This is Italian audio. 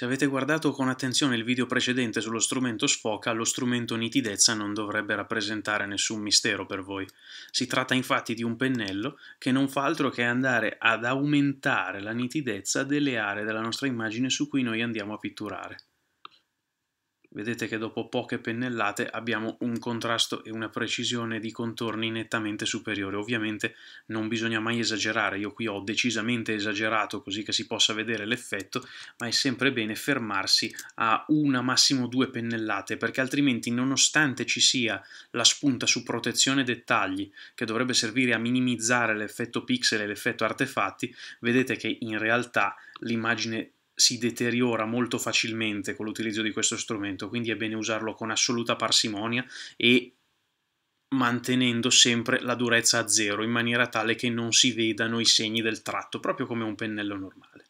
Se avete guardato con attenzione il video precedente sullo strumento sfoca, lo strumento nitidezza non dovrebbe rappresentare nessun mistero per voi. Si tratta infatti di un pennello che non fa altro che andare ad aumentare la nitidezza delle aree della nostra immagine su cui noi andiamo a pitturare. Vedete che dopo poche pennellate abbiamo un contrasto e una precisione di contorni nettamente superiore. Ovviamente non bisogna mai esagerare, io qui ho decisamente esagerato così che si possa vedere l'effetto, ma è sempre bene fermarsi a una, massimo due pennellate, perché altrimenti nonostante ci sia la spunta su protezione dettagli, che dovrebbe servire a minimizzare l'effetto pixel e l'effetto artefatti, vedete che in realtà l'immagine si deteriora molto facilmente con l'utilizzo di questo strumento, quindi è bene usarlo con assoluta parsimonia e mantenendo sempre la durezza a zero in maniera tale che non si vedano i segni del tratto, proprio come un pennello normale.